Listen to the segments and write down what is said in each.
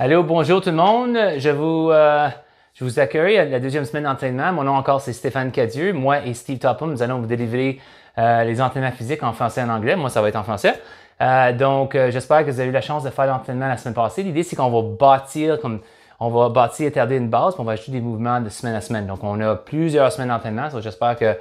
Allô, bonjour tout le monde. Je vous, euh, je vous accueille à la deuxième semaine d'entraînement. Mon nom encore, c'est Stéphane Cadieu. Moi et Steve Topham, nous allons vous délivrer euh, les entraînements physiques en français et en anglais. Moi, ça va être en français. Euh, donc, j'espère que vous avez eu la chance de faire l'entraînement la semaine passée. L'idée, c'est qu'on va bâtir comme on va bâtir et tarder une base, puis on va ajouter des mouvements de semaine à semaine. Donc, on a plusieurs semaines d'entraînement. J'espère que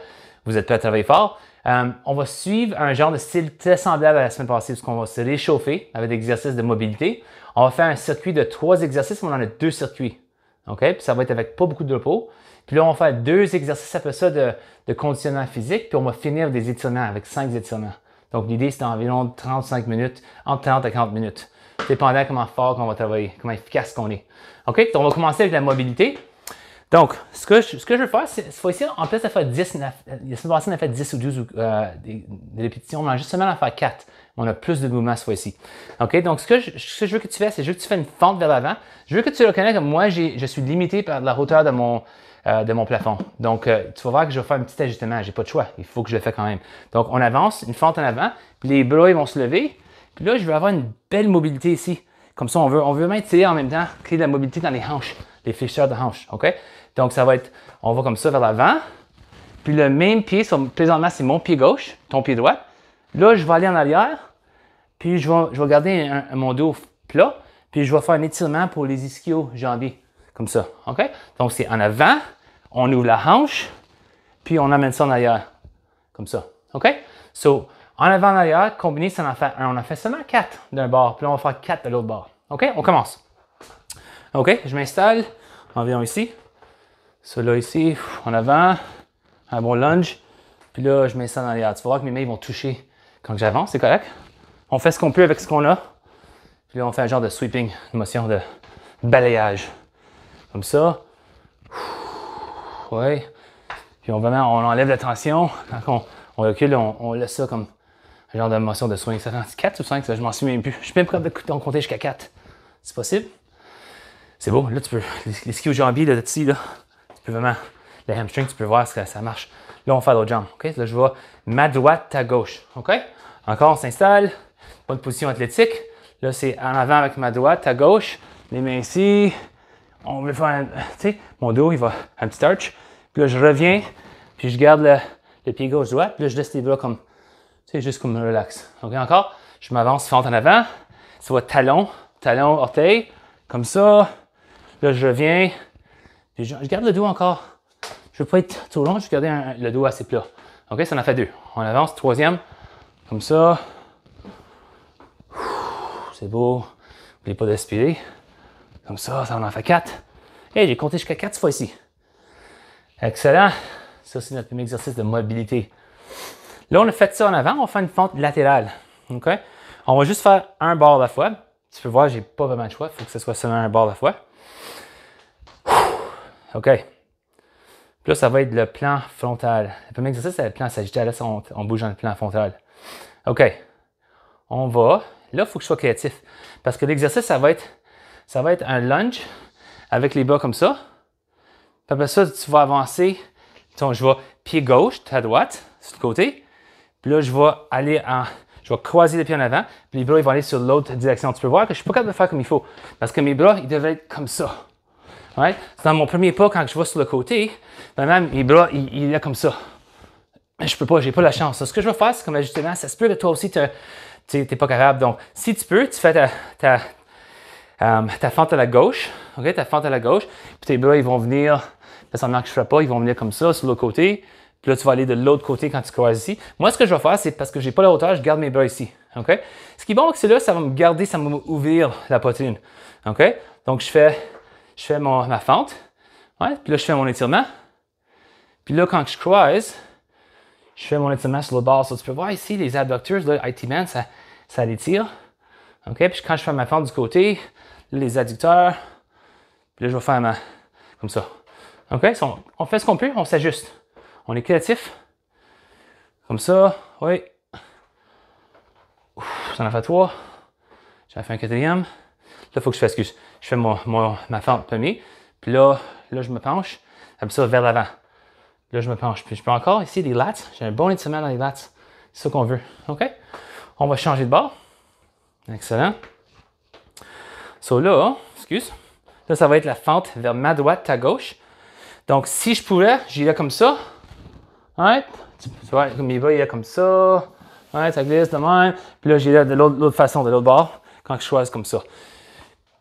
vous êtes prêts à travailler fort. on va suivre un genre de style très semblable à la semaine passée, puisqu'on va se réchauffer avec des exercices de mobilité. On va faire un circuit de trois exercices, mais on en a deux circuits. OK? Puis ça va être avec pas beaucoup de repos. Puis là, on va faire deux exercices après ça de, de conditionnement physique, puis on va finir des étirements avec cinq étirements. Donc, l'idée, c'est environ 35 minutes, entre 30 et 40 minutes, dépendant comment fort qu'on va travailler, comment efficace qu'on est. OK? Donc, on va commencer avec la mobilité. Donc, ce que je, ce que je veux faire, c'est cette fois-ci, en plus de faire 10, fait 10 ou 12 euh, répétitions, on a juste seulement à faire 4 on a plus de mouvement soit ici. OK? Donc, ce que, je, veux que tu fasses, c'est que tu fais une fente vers l'avant. Je veux que tu reconnaisses que moi, je suis limité par la hauteur de mon, euh, de mon plafond. Donc, euh, tu vas voir que je vais faire un petit ajustement. J'ai pas de choix. Il faut que je le fasse quand même. Donc, on avance, une fente en avant, puis les bras, ils vont se lever. Puis là, je veux avoir une belle mobilité ici. Comme ça, on veut, on veut maintenir en même temps, créer de la mobilité dans les hanches, les fléchisseurs de hanches. OK? Donc, ça va être, on va comme ça vers l'avant. Puis le même pied, sur, présentement, c'est mon pied gauche, ton pied droit. Là, je vais aller en arrière. Puis je vais, garder mon dos plat, puis je vais faire un étirement pour les ischios jambiers, comme ça. OK? Donc c'est en avant, on ouvre la hanche, puis on amène ça en arrière, comme ça. OK? So, en avant, en arrière, combiné, ça en fait un. On en fait seulement quatre d'un bord, puis là, on va faire quatre de l'autre bord. OK? On commence. OK? Je m'installe environ ici. Celui-là ici, en avant, un bon lunge. Puis là, je mets ça en arrière. Tu vas voir que mes mains vont toucher quand j'avance, c'est correct? On fait ce qu'on peut avec ce qu'on a. Puis là, on fait un genre de sweeping, une motion de balayage. Comme ça. Oui. Puis on, vraiment, on enlève la tension. Quand on, recule, on, laisse ça comme un genre de motion de swing. Ça fait 4 ou 5, ça, je m'en suis même plus. Je suis même capable de compter jusqu'à 4. C'est possible? C'est beau. Là, tu peux. Les, skis aux jambiers, là, ici, là, tu peux vraiment. Les hamstrings, tu peux voir si ça marche. Là, on fait l'autre jambe. OK? Là, je vois ma droite, ta gauche. OK? Encore, on s'installe pas de position athlétique. Là, c'est en avant avec ma droite, à gauche, les mains ici. On veut faire, tu sais, mon dos, il va un petit touch, Puis là, je reviens, puis je garde le, pied gauche-droite, puis là, je laisse les bras comme, tu sais, juste comme relax. OK, encore, je m'avance, fente en avant. Ça va talon, talon, orteil, comme ça. Là, je reviens, puis je, garde le dos encore. Je ne veux pas être trop long, je vais garder le dos assez plat. OK, ça en a fait deux. On avance, troisième, comme ça c'est beau. N'oubliez pas d'aspirer. Comme ça, ça en, fait quatre. Et j'ai compté jusqu'à quatre fois ici. Excellent. Ça, c'est notre premier exercice de mobilité. Là, on a fait ça en avant, on fait une fente latérale. OK? On va juste faire un bord à la fois. Tu peux voir, j'ai pas vraiment le choix. Il faut que ce soit seulement un bord à la fois. OK. là, ça va être le plan frontal. Le premier exercice, c'est le plan sagittal. Là, ça, on, on bouge dans le plan frontal. OK. On va Là, il faut que je sois créatif. Parce que l'exercice, ça va être, ça va être un lunge avec les bras comme ça. après ça, tu vas avancer. Donc, je vais pied gauche, ta droite, sur le côté. Puis là, je vais aller en. Je vais croiser les pieds en avant, puis les bras ils vont aller sur l'autre direction. Tu peux voir que je ne suis pas capable de faire comme il faut. Parce que mes bras, ils devraient être comme ça. Dans mon premier pas, quand je vais sur le côté, ben, même mes bras, ils, sont comme ça. Mais je peux pas, j'ai pas la chance. ce que je vais faire, c'est comme ajustement, ça se peut que toi aussi, tu tu n'es pas capable. Donc, si tu peux, tu fais ta, ta, euh, ta fente à la gauche, ok, ta fente à la gauche, puis tes bras, ils vont venir, parce que je ne pas, ils vont venir comme ça, sur l'autre côté, puis là, tu vas aller de l'autre côté quand tu croises ici. Moi, ce que je vais faire, c'est parce que j'ai pas la hauteur, je garde mes bras ici, ok? Ce qui est bon, c'est là, ça va me garder, ça va ouvrir la poitrine, ok? Donc, je fais, je fais ma fente, ouais, puis là, je fais mon étirement, puis là, quand je croise, je fais mon étirement sur le bord. tu peux voir ici, les adducteurs, là, IT man, ça, ça les tire. OK? Puis quand je fais ma fente du côté, les adducteurs, puis là, je vais faire ma... comme ça. OK? on, fait ce qu'on peut, on s'ajuste. On est créatif. Comme ça, oui. J'en ça en fait trois. J'en ai fait un quatrième. Là, il faut que je fasse, excuse, je fais mon, ma fente premier. Puis là, là, je me penche. Comme ça, vers l'avant. Là, je me penche. je peux encore ici des lats. J'ai un bon étirement dans les lats. C'est ce qu'on veut. OK? On va changer de bord. Excellent. So là, excuse. Là, ça va être la fente vers ma droite, à gauche. Donc, si je pouvais, j'irais comme ça. Right? Tu, vois, mes va il est comme ça. Right? Ça glisse de même. Puis là, j'irais de l'autre façon, de l'autre bord, quand je choisis comme ça.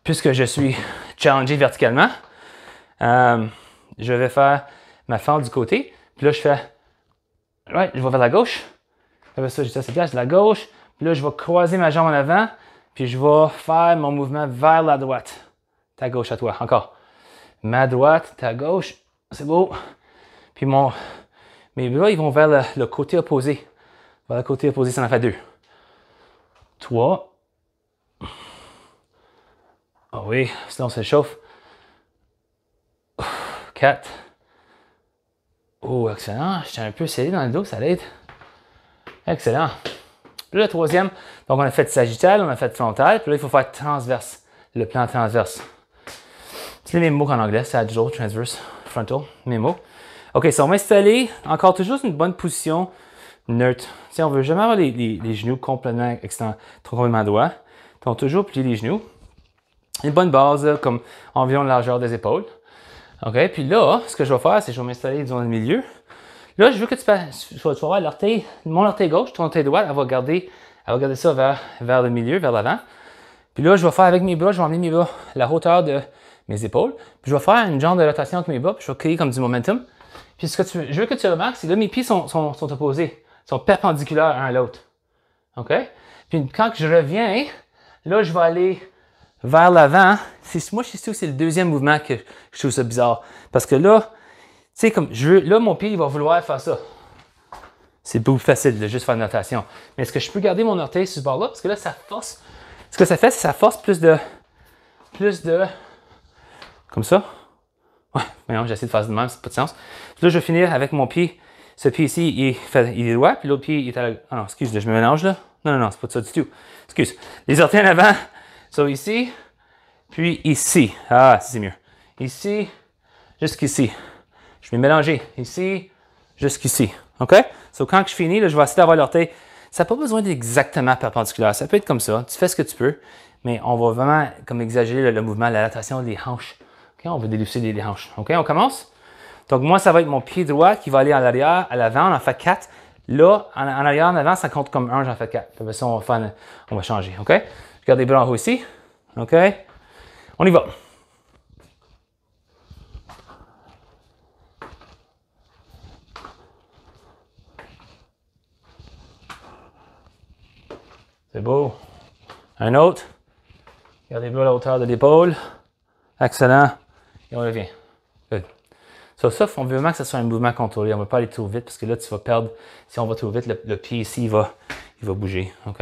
Puisque je suis challengé verticalement, euh, je vais faire ma fente du côté. Puis là, je fais, Ouais, je vais vers la gauche. Après ça, juste à cette place, la gauche. Puis là, je vais croiser ma jambe en avant. Puis je vais faire mon mouvement vers la droite. Ta gauche à toi, encore. Ma droite, ta gauche. C'est beau. Puis mon, mes bras, ils vont vers le, côté opposé. Vers le côté opposé, ça en fait deux. Trois. Ah oui, sinon on s'échauffe. Quatre Oh, excellent. J'étais un peu serré dans le dos, ça l'aide. Excellent. Puis le troisième, donc on a fait sagittal, on a fait frontal, puis là, il faut faire transverse, le plan transverse. C'est les mêmes mots qu'en anglais, sagittal, transverse, frontal, mêmes mots. OK, ça, on va installer encore toujours une bonne position neutre. Si on ne veut jamais avoir les, genoux complètement trop complètement droits. Donc, toujours plier les genoux. Une bonne base, comme environ la largeur des épaules. OK? Puis là, ce que je vais faire, c'est que je vais m'installer dans le milieu. Là, je veux que tu fasses, tu vas mon orteil gauche, ton orteil droit, elle va garder, elle va garder ça vers, vers le milieu, vers l'avant. Puis là, je vais faire avec mes bras, je vais emmener mes bras à la hauteur de mes épaules. Puis je vais faire une genre de rotation avec mes bras, puis je vais créer comme du momentum. Puis ce que tu, je veux que tu remarques, c'est que là, mes pieds sont, sont opposés, sont perpendiculaires un à l'autre. OK? Puis quand je reviens, là, je vais aller vers l'avant, moi, je sûr que c'est le deuxième mouvement que je trouve ça bizarre. Parce que là, tu sais, comme je veux, là, mon pied, il va vouloir faire ça. C'est beaucoup facile de juste faire une notation. Mais est-ce que je peux garder mon orteil sur ce bord-là? Parce que là, ça force. Ce que ça fait, c'est ça force plus de. Plus de. Comme ça. Ouais, non, j'essaie de faire de même, c'est pas de sens. là, je vais finir avec mon pied. Ce pied ici, il, est droit, puis l'autre pied, il est à la. Ah non, excuse, je me mélange là. Non, non, non, c'est pas ça du tout. Excuse. Les orteils en avant, So ici, puis ici. Ah, c'est mieux. Ici, jusqu'ici. Je vais mélanger ici, jusqu'ici. OK? So quand je finis, là, je vais essayer d'avoir l'orteil. Ça n'a pas besoin d'être exactement perpendiculaire. Ça peut être comme ça. Tu fais ce que tu peux, mais on va vraiment comme exagérer le, mouvement, la latation des hanches. OK? On va délucider les, hanches. OK? On commence? Donc moi, ça va être mon pied droit qui va aller en arrière, à l'avant. On en fait quatre, Là, en, arrière, en avant, ça compte comme un, j'en fais quatre, ça, on on va changer. OK? regardez bien en haut ici. OK? On y va. C'est beau. Un autre. Regardez bien la hauteur de l'épaule. Excellent. Et on revient. Good. So, ça, on veut vraiment que ce soit un mouvement contrôlé. On ne veut pas aller trop vite parce que là, tu vas perdre. Si on va trop vite, le, pied ici, va, il va bouger. OK?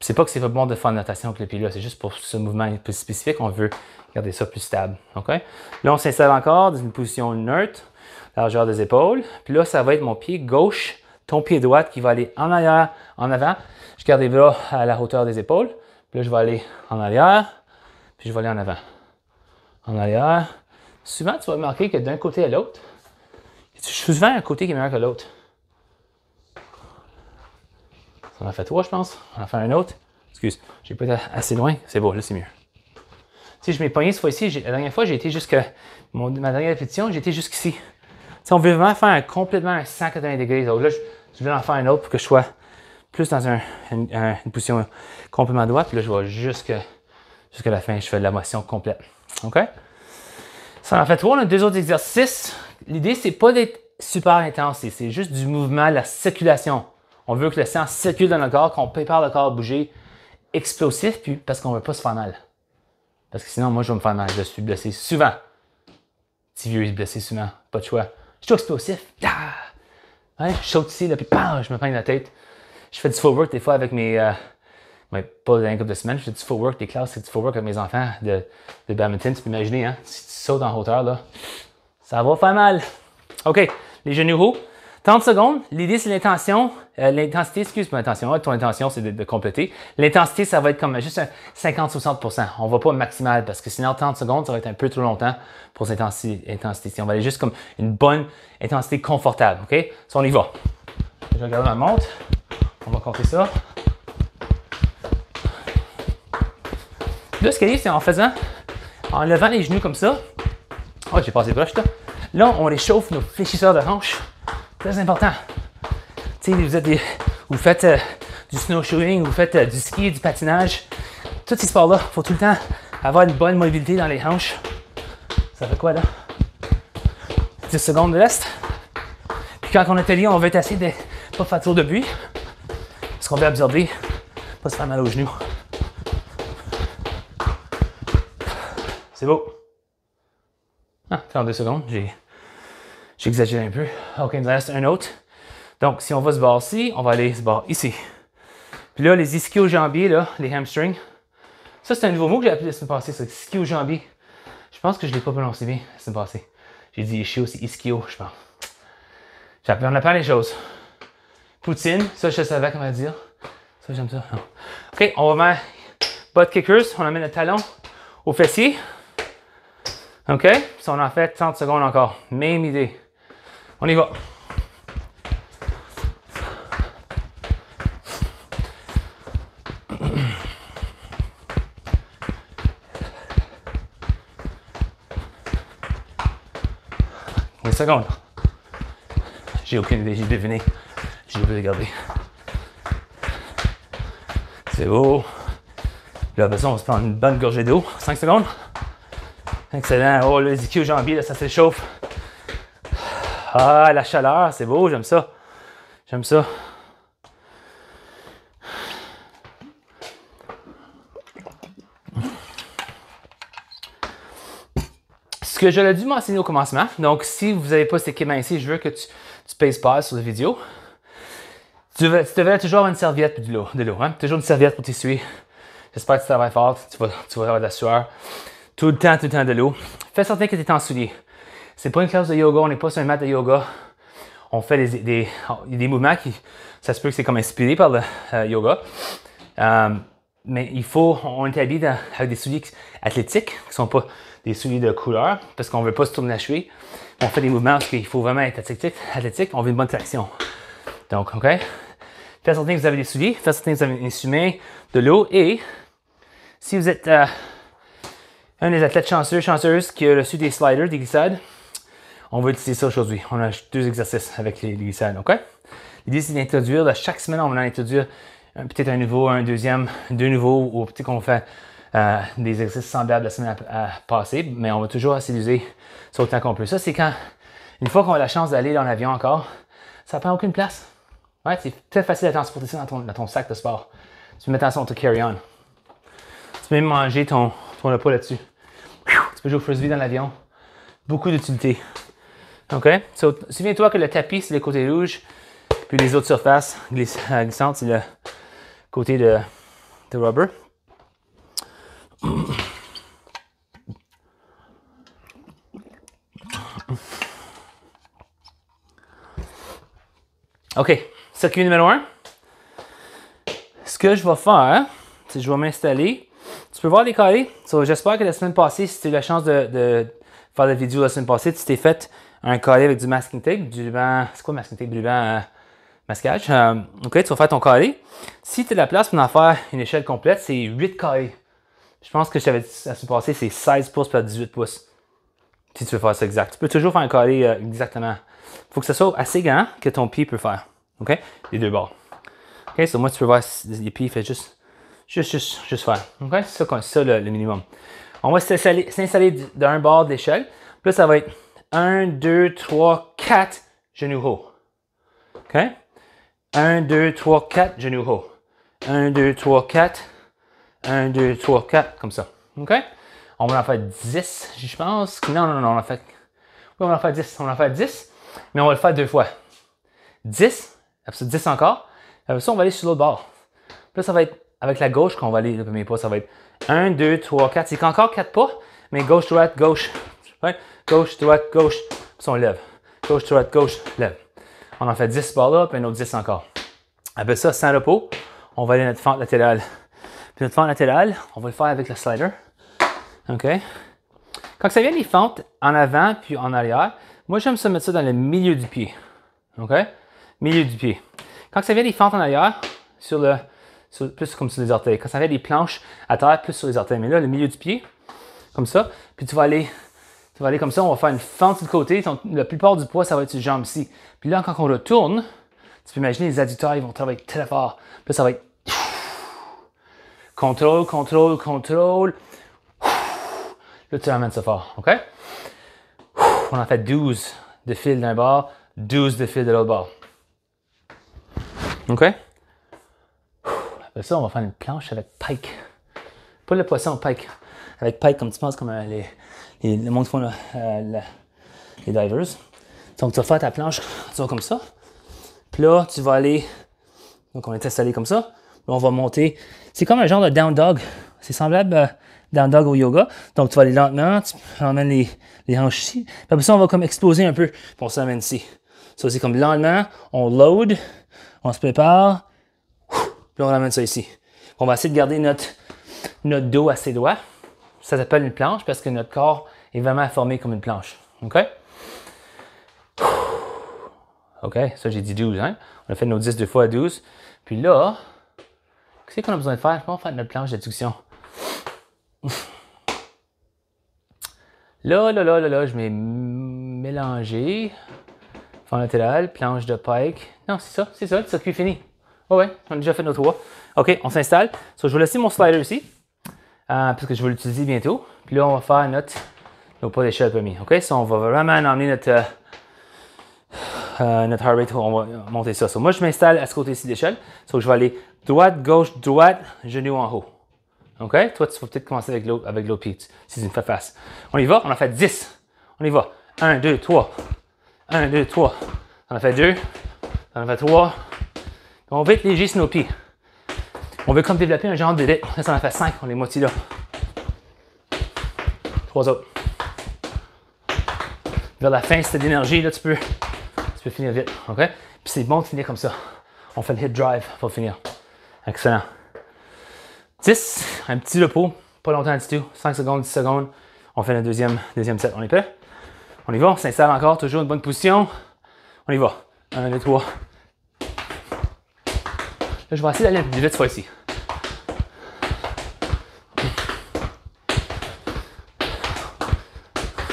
C'est pas que c'est pas bon de faire une notation avec le pied là, c'est juste pour ce mouvement plus spécifique, on veut garder ça plus stable. Là, on s'installe encore dans une position neutre, largeur des épaules. Puis là, ça va être mon pied gauche, ton pied droit qui va aller en arrière, en avant. Je garde les bras à la hauteur des épaules. Puis là, je vais aller en arrière, puis je vais aller en avant. En arrière. Souvent, tu vas remarquer que d'un côté à l'autre, souvent un côté qui est meilleur que l'autre. On en a fait trois, je pense. On en fait un autre. Excuse, j'ai pas été assez loin. C'est bon, là, c'est mieux. Si je m'ai pogné cette fois-ci, la dernière fois, j'ai été jusque. ma dernière répétition, j'ai été jusqu'ici. Si on veut vraiment faire un, complètement un 180 degrés. Donc là, je, vais en faire un autre pour que je sois plus dans une, position complètement droite. Puis là, je vais jusqu'à la fin, je fais de la motion complète. OK? Ça en fait trois. On a deux autres exercices. L'idée, c'est pas d'être super intense, c'est juste du mouvement, la circulation. On veut que le sang circule dans le corps, qu'on prépare le corps à bouger explosif, puis parce qu'on ne veut pas se faire mal. Parce que sinon, moi, je vais me faire mal. Je suis blessé souvent. Petit vieux, il est blessé souvent. Pas de choix. Je suis explosif. Ah! je saute ici, là, puis bah, je me peigne la tête. Je fais du footwork des fois avec mes. mais euh, pas dans un couple de semaines, je fais du footwork, des classes, c'est du footwork avec mes enfants de, badminton. Tu peux imaginer, hein, si tu sautes en hauteur, là, ça va faire mal. OK, les genoux hauts. 30 secondes, l'idée c'est l'intention, euh, l'intensité, excuse-moi, attention, ah, ton intention c'est de, compléter. L'intensité, ça va être comme juste un 50-60%. On va pas maximal parce que sinon 30 secondes, ça va être un peu trop longtemps pour cette intensité. on va aller juste comme une bonne intensité confortable, ok? Ça on y va. Je regarde ma montre, on va compter ça. Là, ce qu'il y a c'est en faisant, en levant les genoux comme ça. Oh, j'ai passé brush là. Là, on réchauffe nos fléchisseurs de hanches Très important. si vous, vous faites euh, du snowshoeing, vous faites euh, du ski, du patinage. Tous ces sports-là, il faut tout le temps avoir une bonne mobilité dans les hanches. Ça fait quoi là? 10 secondes de l'est. Puis quand on lié, on va être assez de pas faire trop de bruit. Parce qu'on veut absorber, pas se faire mal aux genoux. C'est beau. Ah, deux secondes, j'ai J'exagère un peu. OK, il nous reste un autre. Donc, si on va se barrer ici, on va aller se barrer ici. Puis là, les ischio jambiers, là, les hamstrings. Ça, c'est un nouveau mot que j'ai appris la semaine passée, ça. Ischio jambier. Je pense que je ne l'ai pas prononcé bien la semaine passée. J'ai dit ischio, c'est ischio, je pense. J'apprends la les choses. Poutine, ça, je savais comment dire. Ça, j'aime ça. OK, on va mettre butt kickers. On amène le talon au fessier. OK? Ça, on en fait 30 secondes encore. Même idée. On y va. Une seconde. J'ai aucune idée, j'ai deviné. J'ai garder C'est beau. Là, ben ça, on se prendre une bonne gorgée d'eau. 5 secondes. Excellent. Oh, le ZQ au jambier, là, ça s'échauffe. Ah, la chaleur, c'est beau, j'aime ça. J'aime ça. Ce que je l'ai dû m'enseigner au commencement, donc si vous n'avez pas cet équipement ici, je veux que tu, tu pèses pas sur la vidéo. Tu, devrais tu toujours avoir une serviette et de l'eau, de l'eau hein. toujours une serviette pour t'essuyer. J'espère que tu travailles fort, tu vas, tu vas avoir de la sueur. Tout le temps, tout le temps de l'eau. Fais certain que tu es en soulier. C'est pas une classe de yoga, on n'est pas sur un mat de yoga. On fait des, des, mouvements qui, ça se peut que c'est comme inspiré par le euh, yoga. Euh, mais il faut, on est habillé avec des souliers athlétiques, qui ne sont pas des souliers de couleur, parce qu'on ne veut pas se tourner la cheville. On fait des mouvements parce qu'il faut vraiment être athlétique, athlétique, on veut une bonne traction. Donc, OK? Faites certain que vous avez des souliers, faites certain que vous avez une de l'eau, et si vous êtes euh, un des athlètes chanceux, chanceuses qui a reçu des sliders, des glissades, on va utiliser ça aujourd'hui. On a deux exercices avec les, les OK? L'idée, c'est d'introduire, chaque semaine, on va en introduire euh, peut-être un nouveau, un deuxième, deux nouveaux, ou peut-être qu'on fait euh, des exercices semblables la semaine passée, mais on va toujours d'user ça autant qu'on peut. Ça, c'est quand, une fois qu'on a la chance d'aller dans l'avion encore, ça prend aucune place. Ouais, c'est très facile à transporter ça dans ton, sac de sport. Tu peux mettre ça dans ton carry-on. Tu peux même manger ton, ton repas là-dessus. Tu peux jouer au frisbee dans l'avion. Beaucoup d'utilité. OK? Souviens-toi que le tapis, c'est le côté rouge, puis les autres surfaces euh, glissantes, c'est le côté de, rubber. OK, circuit numéro 1. Ce que je vais faire, c'est que je vais m'installer. Tu peux voir les carrés. J'espère que la semaine passée, si tu as eu la chance de, de faire la vidéo la semaine passée, tu t'es fait un collier avec du masking tape, du vent. C'est quoi masking tape? Du vent euh, masquage. Euh, ok, tu vas faire ton carré. Si tu as la place pour en faire une échelle complète, c'est 8 carrés. Je pense que je t'avais à se passer, c'est 16 pouces par 18 pouces. Si tu veux faire ça exact. Tu peux toujours faire un carré euh, exactement. Il faut que ça soit assez grand que ton pied peut faire. OK? Les deux bords. OK? So moi, tu peux voir, les pieds, fait juste, juste, juste, juste faire. OK? C'est ça, ça le, minimum. On va s'installer d'un bord d'échelle. plus ça va être 1, 2, 3, 4, genou haut. OK? 1, 2, 3, 4, genou haut. 1, 2, 3, 4. 1, 2, 3, 4, comme ça. OK? On va en faire 10, je pense. Non, non, non, on en fait... Oui, on en fait 10. On en fait 10, mais on va le faire deux fois. 10, après ça, 10 encore. Après ça, on va aller sur l'autre bord. là, ça va être avec la gauche qu'on va aller le premier pas. Ça va être 1, 2, 3, 4. C'est encore 4 pas, mais gauche, droite, gauche, Gauche, droite, gauche, puis on lève. Gauche, droite, gauche, lève. On en fait 10 par là, puis un autre 10 encore. Après ça, sans repos, on va aller à notre fente latérale. Puis notre fente latérale, on va le faire avec le slider. OK? Quand ça vient des fentes en avant puis en arrière, moi j'aime ça mettre ça dans le milieu du pied. OK? Milieu du pied. Quand ça vient des fentes en arrière, sur le, plus comme sur les orteils. Quand ça vient des planches à terre, plus sur les orteils. Mais là, le milieu du pied, comme ça. Puis tu vas aller ça va aller comme ça, on va faire une fente de côté. Donc, la plupart du poids, ça va être sur les jambes ici. Puis là, quand on retourne, tu peux imaginer les adducteurs, ils vont travailler très fort. Puis ça va être contrôle, contrôle, contrôle. Là, tu ramènes ça fort, OK? On en fait 12 de fil d'un bord, 12 de fil de l'autre bord. OK? Après ça, on va faire une planche avec pike. Pas le poisson, pike. Avec pike, comme tu penses, comme euh, les, les, le monde euh, les divers. Donc, tu vas faire ta planche, comme ça. Puis là, tu vas aller. Donc, on est installé comme ça. Là, on va monter. C'est comme un genre de down dog. C'est semblable à euh, down dog au yoga. Donc, tu vas aller lentement, tu ramènes les, les hanches ici. Puis après ça, on va comme exploser un peu. Puis on s'amène ici. Ça, aussi, comme lentement, on load, on se prépare. Puis là, on ramène ça ici. On va essayer de garder notre, notre dos à ses doigts. Ça s'appelle une planche parce que notre corps est vraiment formé comme une planche. OK? OK, ça j'ai dit 12, hein? On a fait nos 10 deux fois à 12. Puis là, qu'est-ce qu'on a besoin de faire? Comment faire notre planche d'adduction? Là, là, là, là, là, je vais mélanger. Fond latéral, planche de pike. Non, c'est ça, c'est ça, le circuit fini. Oh ouais, on a déjà fait nos trois. OK, on s'installe. je vais laisser mon slider ici. Ah, parce que je vais l'utiliser bientôt. Puis là, on va faire notre, nos pas d'échelle premier, OK? Ça, on va vraiment emmener notre, euh, euh, notre heart rate, on va monter ça. moi, je m'installe à ce côté-ci d'échelle. Donc, je vais aller droite, gauche, droite, genou en haut. OK? Toi, tu vas peut-être commencer avec l'autre, avec pied, si tu me face. On y va, on en fait 10. On y va. 1, 2, 3. 1, 2, 3. On en fait 2. On en fait 3. On va être léger sur nos pieds. On veut comme développer un genre de délai. Ça, ça en fait 5, on est moitié là. Trois autres. Vers la fin, si t'as l'énergie, là, tu peux, tu peux finir vite, Puis c'est bon de finir comme ça. On fait le hit drive pour finir. Excellent. 10, un petit repos, pas longtemps du tout, 5 secondes, 10 secondes. On fait le deuxième, deuxième set, on est prêt? On y va, on s'installe encore, toujours une bonne position. On y va. 1, 2, 3, Là, je vais essayer d'aller un peu plus cette fois-ci.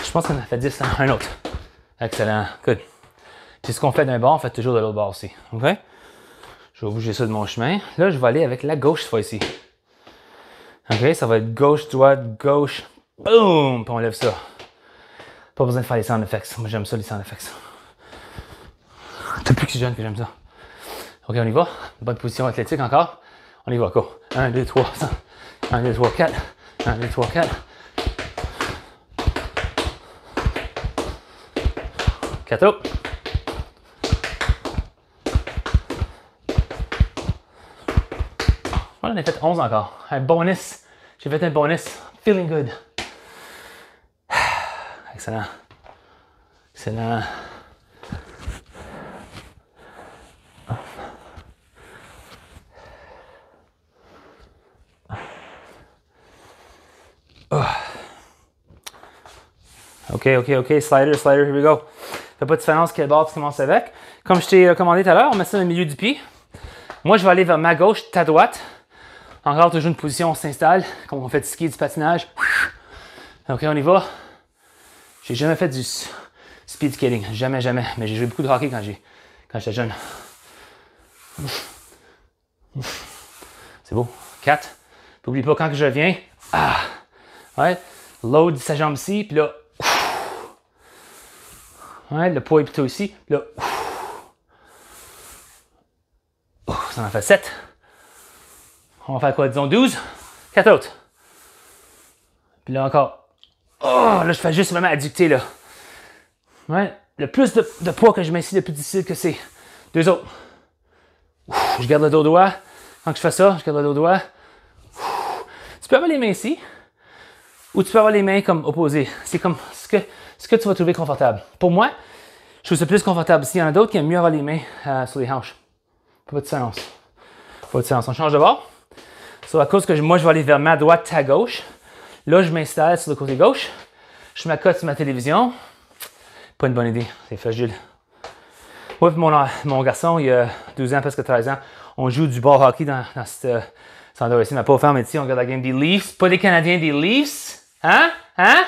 Je pense qu'on a fait 10 un autre. Excellent. Good. C'est ce qu'on fait d'un bord, on fait toujours de l'autre bord aussi. OK? Je vais bouger ça de mon chemin. Là, je vais aller avec la gauche cette fois-ci. OK? Ça va être gauche, droite, gauche. Boom! Puis on lève ça. Pas besoin de faire les sound effects. Moi, j'aime ça, les sound effects. Depuis que je jeune que j'aime ça. Ok, on y va. Bonne position athlétique encore. On y va, go. 1, 2, 3, 100. 1, 2, 3, 4. 1, 2, 3, 4. 4 autres. On en a fait 11 encore. Un bonus. J'ai fait un bonus. Feeling good. Excellent. Excellent. OK, OK, OK, slider, slider, here we go. Fait pas de différence quel bord tu commences avec. Comme je t'ai recommandé tout à l'heure, on met ça dans le milieu du pied. Moi, je vais aller vers ma gauche, ta droite. Encore toujours une position, on s'installe, comme on fait du ski, du patinage. OK, on y va. J'ai jamais fait du speed skating, jamais, jamais. Mais j'ai joué beaucoup de hockey quand j'ai quand j'étais jeune. C'est beau. 4. N'oublie pas quand je viens. Ah! Ouais. Load sa jambe ci puis là, Ouais, le poids est plutôt ici. Là, ça en fait 7. On va faire quoi, disons 12? 4 autres. Puis là encore. Oh, là, je fais juste vraiment adducter, là. Ouais, le plus de, poids que je mets ici, le plus difficile que c'est. Deux autres. je garde le dos droit. Quand je fais ça, je garde le dos droit. Tu peux avoir les mains ici ou tu peux avoir les mains comme opposées. C'est comme ce que, ce que tu vas trouver confortable. Pour moi, je trouve ça plus confortable. S'il y en a d'autres qui aiment mieux avoir les mains euh, sur les hanches. Pas de séance. Pas de séance. On change de bord. Sur la cause que moi, je vais aller vers ma droite, ta gauche. Là, je m'installe sur le côté gauche. Je m'accote sur ma télévision. Pas une bonne idée. C'est fragile. Moi mon, mon, garçon, il y a 12 ans, presque 13 ans. On joue du ball hockey dans, dans cette, euh, de Ma pauvre femme, mais ici, on regarde la game des Leafs. Pas des Canadiens, des Leafs. Hein? Hein?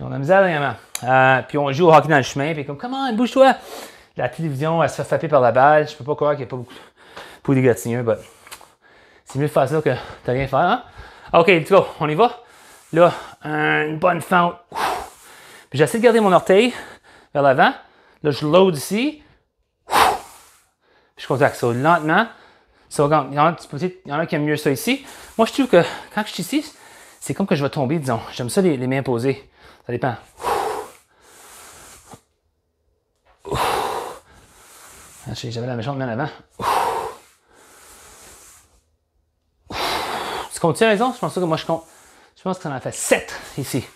On a mis la misère euh, puis on joue au hockey dans le chemin, puis comme, comment, bouge-toi! La télévision, elle se fait frapper par la balle. Je peux pas croire qu'il n'y a pas beaucoup, de de gratineux, mais c'est mieux de faire ça que de rien faire, hein? OK, let's go, on y va. Là, une bonne fente. Puis j'essaie de garder mon orteil vers l'avant. Là, je load ici. Je contacte ça lentement. Ça, il, y en a, qui aiment mieux ça ici. Moi, je trouve que quand je suis ici, c'est comme que je vais tomber, disons. J'aime ça les, mains posées. Ça dépend. Ah, J'avais la méchante main avant. Tu comptes-tu raison? Je pense que moi je compte. Je pense en a fait 7 ici.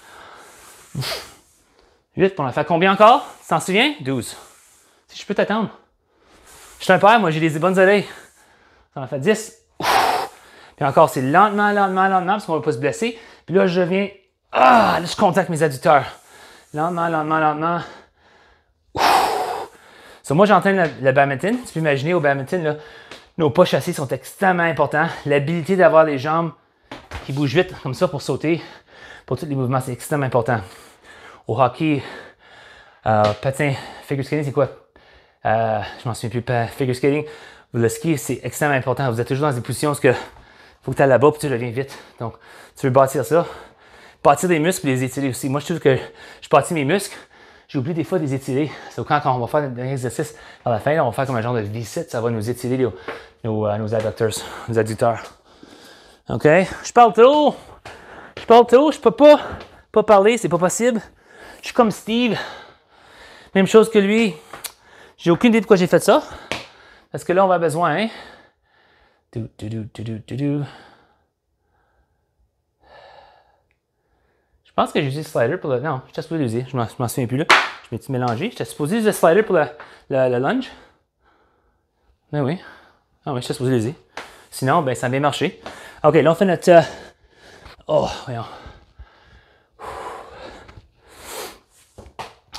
8, pour en fait combien encore? Tu t'en souviens? 12. Si je peux t'attendre. Je suis un moi j'ai des bonnes oreilles. Ça en fait 10. Puis encore, c'est lentement, lentement, lentement, parce qu'on ne va pas se blesser. Puis là, je viens. Ah, là, je contacte mes adducteurs. Lentement, lentement, lentement. moi, j'entraîne le, badminton. Tu peux imaginer au badminton, nos pas chassés sont extrêmement importants. L'habilité d'avoir les jambes qui bougent vite, comme ça, pour sauter, pour tous les mouvements, c'est extrêmement important. Au hockey, euh, patin, figure skating, c'est quoi? Euh, je m'en souviens plus, pas, figure skating, le ski, c'est extrêmement important. Vous êtes toujours dans des positions où faut que tu ailles là-bas puis tu reviens vite. Donc, tu veux bâtir ça. Bâtir des muscles et les étirer aussi. Moi, je trouve que je bâtis mes muscles, j'oublie des fois de les étirer. C'est quand, quand on va faire un exercice à la fin, on va faire comme un genre de visite, ça va nous étirer nos, euh, nos adducteurs, nos adducteurs. OK? Je parle trop! Je parle trop, je peux pas, pas parler, c'est pas possible. Je suis comme Steve. Même chose que lui. J'ai aucune idée de pourquoi j'ai fait ça. Parce que là, on va avoir besoin, hein? Je pense que j'ai utilisé slider pour le. Non, je j'étais supposé l'user. Je m'en souviens plus là. Je m'étais mélangé. J'étais supposé utiliser slider pour le, le, lunge. Ben oui. Ah oui, j'étais supposé l'user. Sinon, ben ça a bien marché. Ok, là on fait notre. Euh, oh, voyons.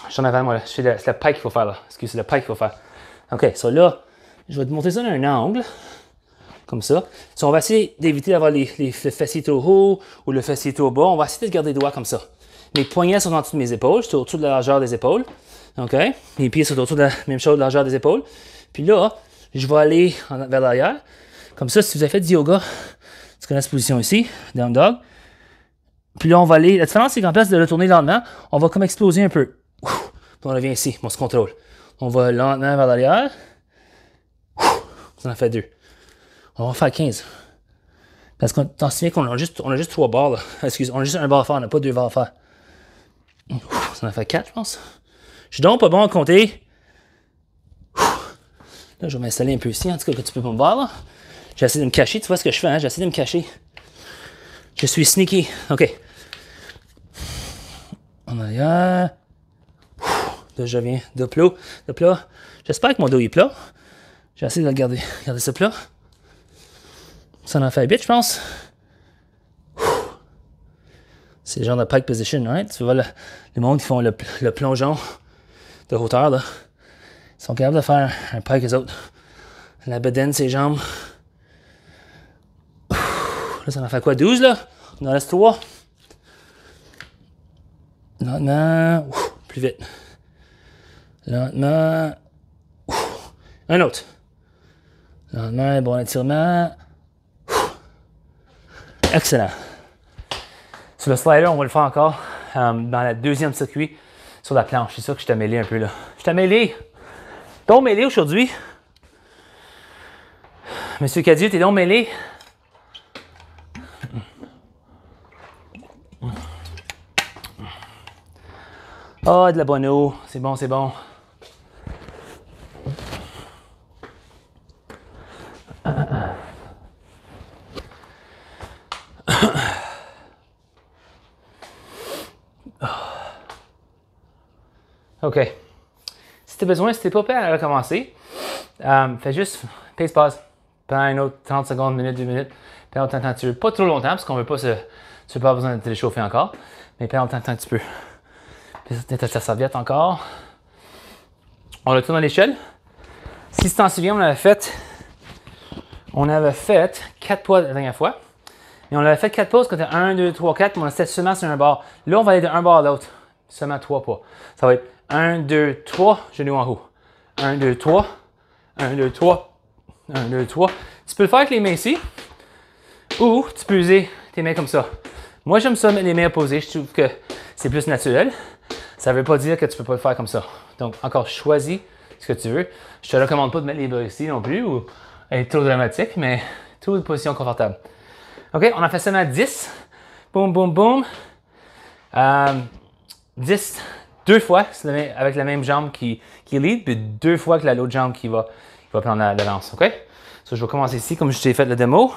Je suis en avant, moi, là. C'est le, pike qu'il faut faire, là. Excusez, c'est le pike qu'il faut faire. OK, ça là, je vais te montrer ça d'un angle comme ça. si on va essayer d'éviter d'avoir les, le fessier trop haut ou le fessier trop bas. On va essayer de garder les doigts comme ça. Mes poignets sont en dessous de mes épaules, je suis au-dessus de la largeur des épaules. OK? Mes pieds sont autour de la même chose, de la largeur des épaules. Puis là, je vais aller vers l'arrière. Comme ça, si vous avez fait du yoga, tu connais cette position ici, down dog. Puis là, on va aller. La différence, c'est qu'en place de retourner lentement, on va comme exploser un peu. on revient ici, on se contrôle. On va lentement vers l'arrière. Ça en fait deux. On va faire 15. Parce qu'on t'en souviens qu'on a juste, on a juste trois barres, là. Excuse, on a juste un bar à faire, on n'a pas deux barres à faire. ça en a fait 4, je pense. Je suis donc pas bon à compter. Là, je vais m'installer un peu ici, en tout cas, que tu peux pas me voir, là. J'essaie de me cacher, tu vois ce que je fais, hein? J'essaie de me cacher. Je suis sneaky. OK. on a Ouh. Là, je viens de plat, de plat. J'espère que mon dos est plat. J'essaie de le garder. Regardez ça plat. Ça en fait vite, je pense. C'est le genre de pike position, right? Tu vois, le, les monde qui font le, plongeon de hauteur, là, ils sont capables de faire un pike les autres. La bedaine, ses jambes. Là, ça en fait quoi? 12, là? On en reste 3. Lentement, plus vite. Lentement, un autre. Lentement, bon étirement. Excellent. Sur le slider, on va le faire encore euh, dans le deuxième circuit sur la planche. C'est ça que je t'ai mêlé un peu là. Je t'ai mêlé. Donc mêlé aujourd'hui. Monsieur Cadieux, t'es donc mêlé. Ah, oh, de la bonne eau. C'est bon, c'est bon. OK. Si tu as besoin, si tu n'es pas prêt à recommencer, euh, fais juste pace pause pendant une autre 30 secondes, minute, 2 minutes. Pendant le temps que tu veux. Pas trop longtemps parce qu'on ne veut pas se. Tu n'as pas besoin de te réchauffer encore. Mais pendant le temps que tu peux. Puis ta serviette encore. On retourne à l'échelle. Si tu t'en souviens, on avait fait. On avait fait 4 poids la dernière fois. Et on avait fait 4 pauses quand tu 1, 2, 3, 4, mais on restait seulement sur un bar. Là, on va aller de un bar à l'autre. Seulement trois poids. Ça va être 1, 2, 3, genou en haut. 1, 2, 3. 1, 2, 3. 1, 2, 3. Tu peux le faire avec les mains ici. Ou tu peux user tes mains comme ça. Moi, j'aime ça mettre les mains opposées. Je trouve que c'est plus naturel. Ça ne veut pas dire que tu ne peux pas le faire comme ça. Donc, encore, choisis ce que tu veux. Je te recommande pas de mettre les bras ici non plus ou être trop dramatique, mais trouve une position confortable. OK, on en fait seulement 10. Boum, boum, boum. Euh, 10 deux fois avec la même jambe qui, qui lead, puis deux fois avec l'autre jambe qui va, va prendre l'avance. OK? je vais commencer ici, comme je t'ai fait la démo.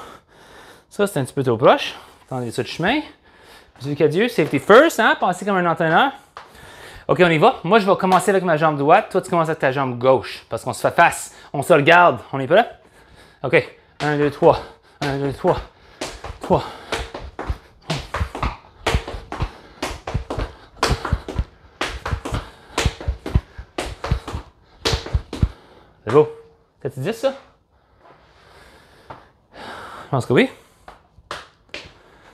Ça, c'est un petit peu trop proche. Attendez ça de chemin. Dieu, safety first, hein? Pensez comme un entraîneur. OK, on y va. Moi, je vais commencer avec ma jambe droite. Toi, tu commences avec ta jambe gauche parce qu'on se fait face. On se regarde. On est là OK. 1, 2, 3. 1, 2, 3. 3. C'est beau. T'as-tu 10 ça? Je pense que oui.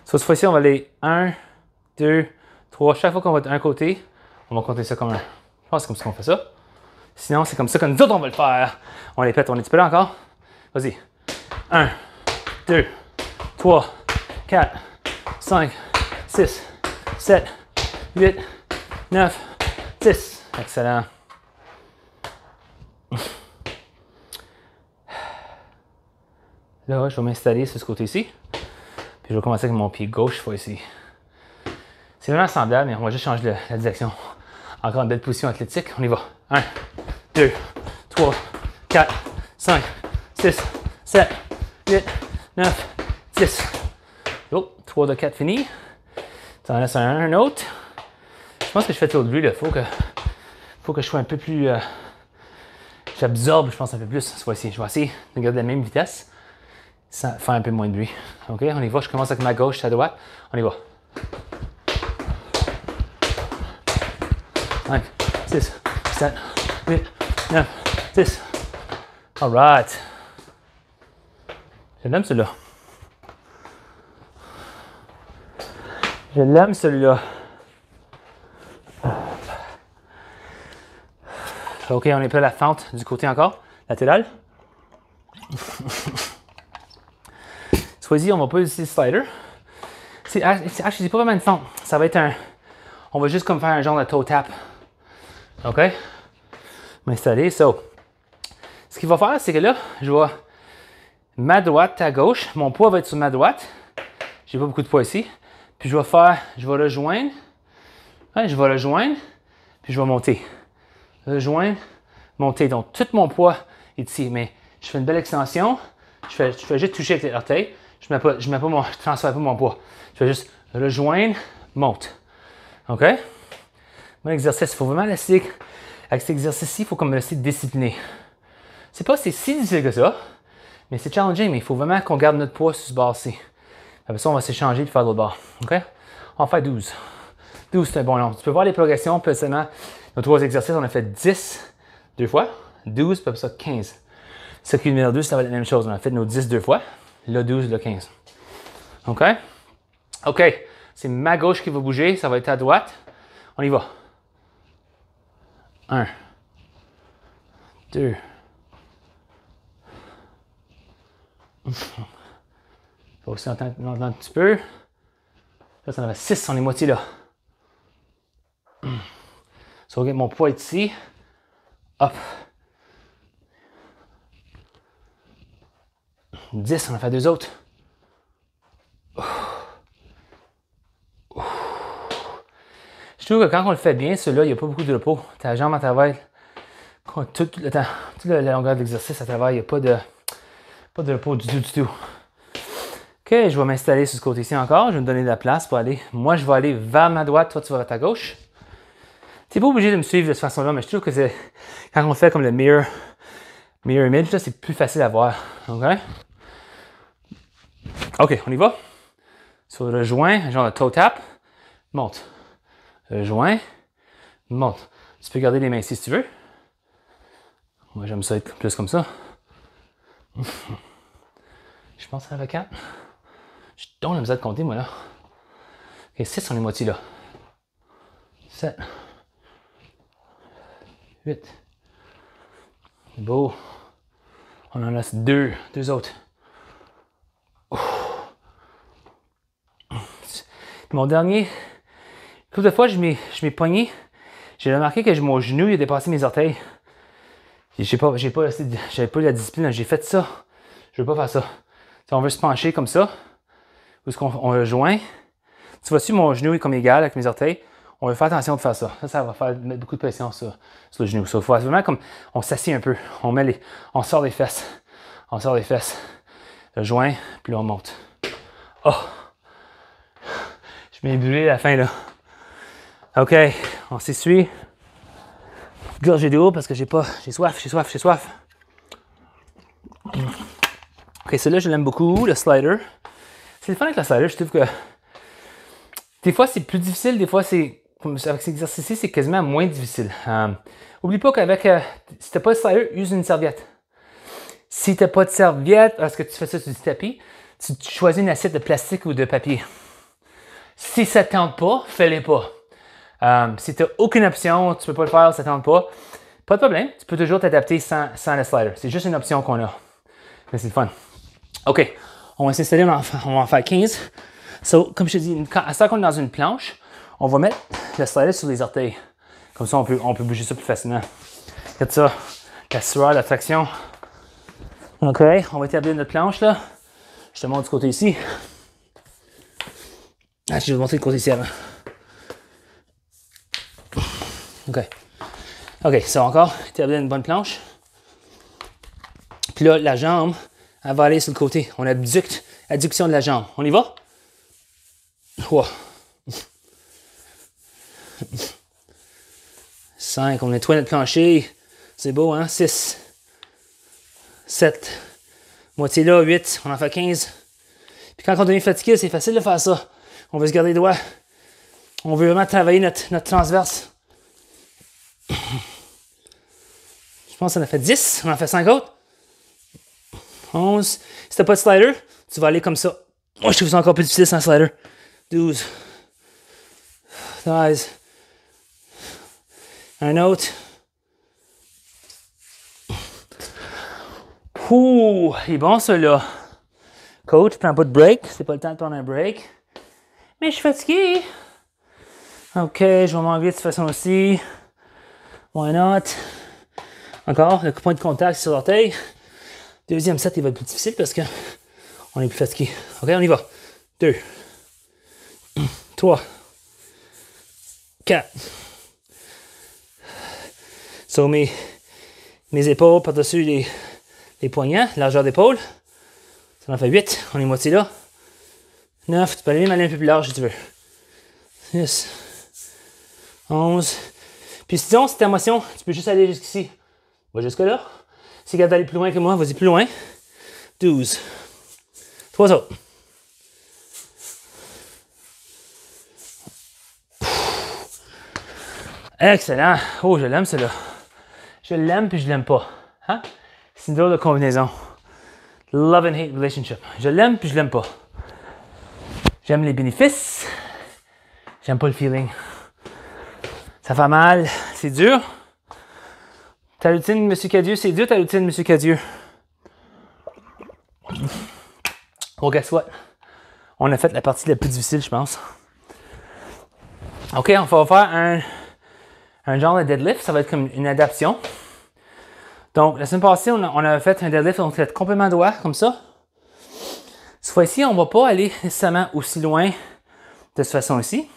Sur cette fois-ci, on va aller 1, 2, 3. Chaque fois qu'on va d'un côté, on va compter ça comme un. Je pense que c'est comme ça qu'on fait ça. Sinon, c'est comme ça que nous on va le faire. On les pète, on est un petit peu là encore. Vas-y. 1, 2, 3, 4, 5, 6, 7, 8, 9, 10. Excellent. Là, je vais m'installer sur ce côté-ci. Puis je vais commencer avec mon pied gauche, fois ici. C'est vraiment semblable, mais on va juste changer la, direction. Encore une belle position athlétique. On y va. 1, 2, 3, 4, 5, 6, 7, 8, 9, 10. 3 de 4 fini. T'en laisses un, un autre. Je pense que je fais tout de lui. Il faut que, faut que je sois un peu plus. Euh, j'absorbe, je pense, un peu plus. fois ci Je vais essayer de garder la même vitesse. Ça fait un peu moins de bruit. OK, on y va. Je commence avec ma gauche, ta droite. On y va. 5, 6, 7, 8, 9, 10. alright Je l'aime celui-là. Je l'aime celui-là. OK, on est prêt à la fente du côté encore, latéral. Cette on va pas utiliser le slider. C'est pas vraiment une fente. Ça va être un. On va juste comme faire un genre de toe tap. OK? M'installer. ce qu'il va faire, c'est que là, je vais ma droite à gauche. Mon poids va être sur ma droite. J'ai pas beaucoup de poids ici. Puis je vais faire, je vais rejoindre. je vais rejoindre. Puis je vais monter. Rejoindre, monter. Donc, tout mon poids est ici. Mais je fais une belle extension. Je fais, je fais juste toucher avec les orteils je mets pas, je mets pas mon, je transfère pas mon poids. Je vais juste rejoindre, monte. OK? Mon exercice. Il faut vraiment laisser. avec cet exercice-ci, il faut comme rester discipliné. C'est pas c'est si difficile que ça, mais c'est challenging, mais il faut vraiment qu'on garde notre poids sur ce bord-ci. Après ça, on va s'échanger et faire l'autre bord. OK? On fait 12. 12, c'est un bon nombre. Tu peux voir les progressions, personnellement. seulement nos trois exercices, on a fait 10 deux fois, 12, puis après ça 15. Circuit numéro 2, ça va être la même chose. On a fait nos 10 deux fois, le 12, le 15. OK? OK. C'est ma gauche qui va bouger. Ça va être à droite. On y va. 1, 2, 3. aussi entendre, un petit peu. Là, ça en avait 6, on est moitié là. So, mon poids ici. Hop. 10 on en fait deux autres. Je trouve que quand on le fait bien, celui-là, il n'y a pas beaucoup de repos. Ta jambe, à travaille toute la longueur de l'exercice, ça travaille. Il n'y a pas de, de repos du tout, du tout. OK, je vais m'installer sur ce côté-ci encore. Je vais me donner de la place pour aller. Moi, je vais aller vers ma droite, toi, tu vas vers ta gauche. Tu n'es pas obligé de me suivre de cette façon-là, mais je trouve que c'est quand on fait comme le mirror, mirror image, c'est plus facile à voir. OK? OK, on y va. Sur le joint, genre le toe tap, monte. Le joint, monte. Tu peux garder les mains ici si tu veux. Moi, j'aime ça être plus comme ça. Je pense à la 4. Je donne la misère de compter, moi, là. OK, 6, on est moitié là. 7. 8. Beau. On en laisse 2, 2 autres. Mon dernier, toute fois, je m'ai, je poigné. J'ai remarqué que mon genou il a dépassé mes orteils. J'ai pas, j'ai pas, j'avais pas eu la discipline. J'ai fait ça. Je veux pas faire ça. on veut se pencher comme ça, ou ce qu'on on le joint. Tu vois, si mon genou est comme égal avec mes orteils, on veut faire attention de faire ça. Ça, ça va mettre beaucoup de pression sur, le genou. il faut vraiment comme on s'assied un peu. On met on sort les fesses. On sort les fesses. Le joint, puis on monte. Oh! Mais m'ai la fin, là. OK, on s'essuie. de haut parce que j'ai pas. J'ai soif, j'ai soif, j'ai soif. Ok, celui-là, je l'aime beaucoup, le slider. C'est le fun avec le slider, je trouve que. Des fois, c'est plus difficile, des fois, c'est. Avec cet exercice-ci, c'est quasiment moins difficile. Euh, oublie pas qu'avec. Euh, si t'as pas de slider, use une serviette. Si t'as pas de serviette, lorsque que tu fais ça sur du tapis, tu choisis une assiette de plastique ou de papier. Si ça ne tente pas, fais-les pas. Euh, si tu n'as aucune option, tu ne peux pas le faire, ça ne tente pas, pas de problème. Tu peux toujours t'adapter sans, sans le slider. C'est juste une option qu'on a. Mais c'est le fun. OK, on va s'installer, on, va en faire 15. So, comme je te dis, quand, à ça qu'on est dans une planche, on va mettre le slider sur les orteils. Comme ça, on peut, on peut bouger ça plus facilement. Regarde ça, la sueur, la traction. OK, on va établir notre planche là. Je te montre du côté ici. Ah, je vais vous montrer le côté avant. OK. OK, ça encore. Établir une bonne planche. Puis là, la jambe, elle va aller sur le côté. On abducte. Adduction de la jambe. On y va? 3. 5. On nettoie notre plancher. C'est beau, hein? 6. 7. Moitié là, 8. On en fait 15. Puis quand on devient fatigué, c'est facile de faire ça. On veut se garder les doigts. On veut vraiment travailler notre, transverse. Je pense qu'on a fait 10. On en fait 5 autres. 11. Si t'as pas de slider, tu vas aller comme ça. Moi, je trouve ça encore plus difficile sans slider. 12. 13. Un autre. Ouh, il est bon celui-là. Coach, prends pas de break. C'est pas le temps de prendre un break. Mais je suis fatigué. Ok, je vais m'enlever de toute façon aussi. Why not? Encore, le point de contact sur l'orteil. Deuxième set, il va être plus difficile parce que on est plus fatigué. Ok, on y va. 2, 3, 4. Sur mes, épaules par-dessus les, les poignets, largeur d'épaule. Ça en fait 8. On est moitié là. 9, tu peux aller un peu plus large si tu veux. 10, 11. Puis sinon, si ta motion, tu peux juste aller jusqu'ici. Va jusque-là. Si tu veux aller plus loin que moi, vas-y plus loin. 12. Trois autres. Excellent. Oh, je l'aime celle-là. Je l'aime puis je l'aime pas. Hein? C'est une drôle de combinaison. Love and hate relationship. Je l'aime puis je l'aime pas. J'aime les bénéfices. J'aime pas le feeling. Ça fait mal. C'est dur. Ta routine, Monsieur Cadieux, c'est dur ta routine, Monsieur Cadieux. Oh, guess what? On a fait la partie la plus difficile, je pense. OK, on va faire un, genre de deadlift. Ça va être comme une adaptation. Donc, la semaine passée, on a, fait un deadlift, on fait complètement droit, comme ça. Cette fois-ci, on ne va pas aller nécessairement aussi loin de cette façon-ci.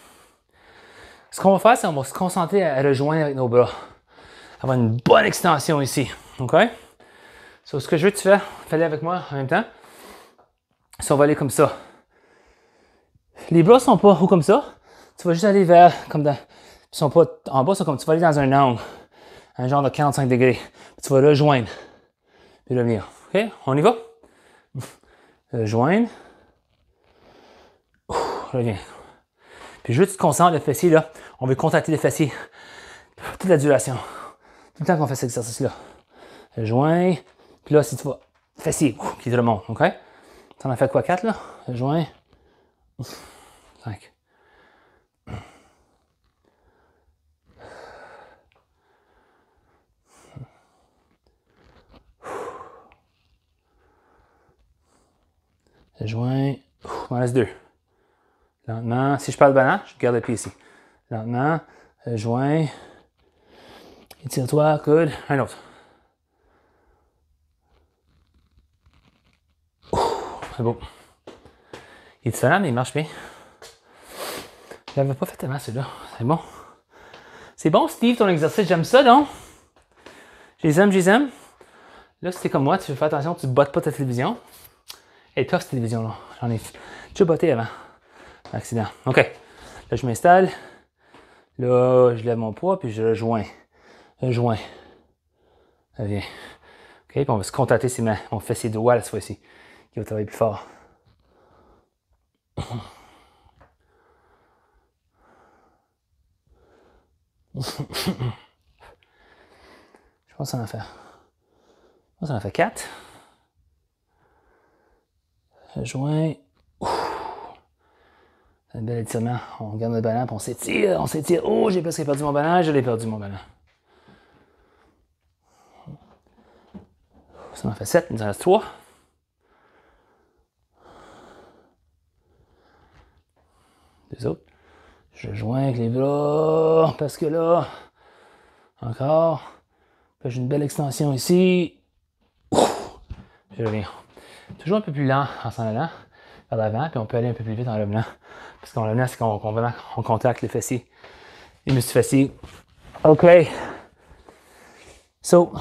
Ce qu'on va faire, c'est qu'on va se concentrer à rejoindre avec nos bras. Avoir une bonne extension ici. OK? So, ce que je veux que tu fasses, fais avec moi en même temps. Si on va aller comme ça. Les bras ne sont pas hauts comme ça. Tu vas juste aller vers, comme dans, ils sont pas en bas, c'est comme tu vas aller dans un angle, un genre de 45 degrés. Tu vas rejoindre, puis revenir. OK? On y va? Euh, joindre. Ouh, reviens. Puis juste, tu te le fessier, là. On veut contacter le fessier. Toute la duration. Tout le temps qu'on fait cet exercice-là. Euh, Joint. Puis là, si tu vas. Fessier, qui te remonte, OK? en as fait quoi, 4 là? Euh, Joint. 5. Joint, on il deux. Lentement. Si je parle banane, hein, je garde le pied ici. Lentement. joint. Étire-toi, coude. Un autre. Très beau. Il est différent, mais il marche bien. Je pas fait tellement celui-là. C'est bon. C'est bon, Steve, ton exercice. J'aime ça, donc. Je les aime, je les aime. Là, si comme moi, tu fais attention, tu ne bottes pas ta télévision. Et toi, cette télévision là J'en ai botté avant accident. OK. Là, je m'installe. Là, je lève mon poids, puis je rejoins, joins. Ça vient. OK, puis on va se contacter ses mains. On fait ses doigts là, cette fois-ci, qui va travailler plus fort. je pense qu'on en fait. Je pense qu'on en fait quatre. Je joins. Un bel étirement. On regarde notre ballon, puis on s'étire, on s'étire. Oh, j'ai presque perdu mon ballon, je l'ai perdu mon ballon. Ça m'en fait 7, il nous en reste 3. Deux autres. Je joins avec les bras, parce que là, encore, j'ai une belle extension ici. Je reviens toujours un peu plus lent en s'en allant vers l'avant, puis on peut aller un peu plus vite en revenant. Parce qu'en revenant, c'est qu'on contacte les fessiers, les muscles fessiers. OK. So,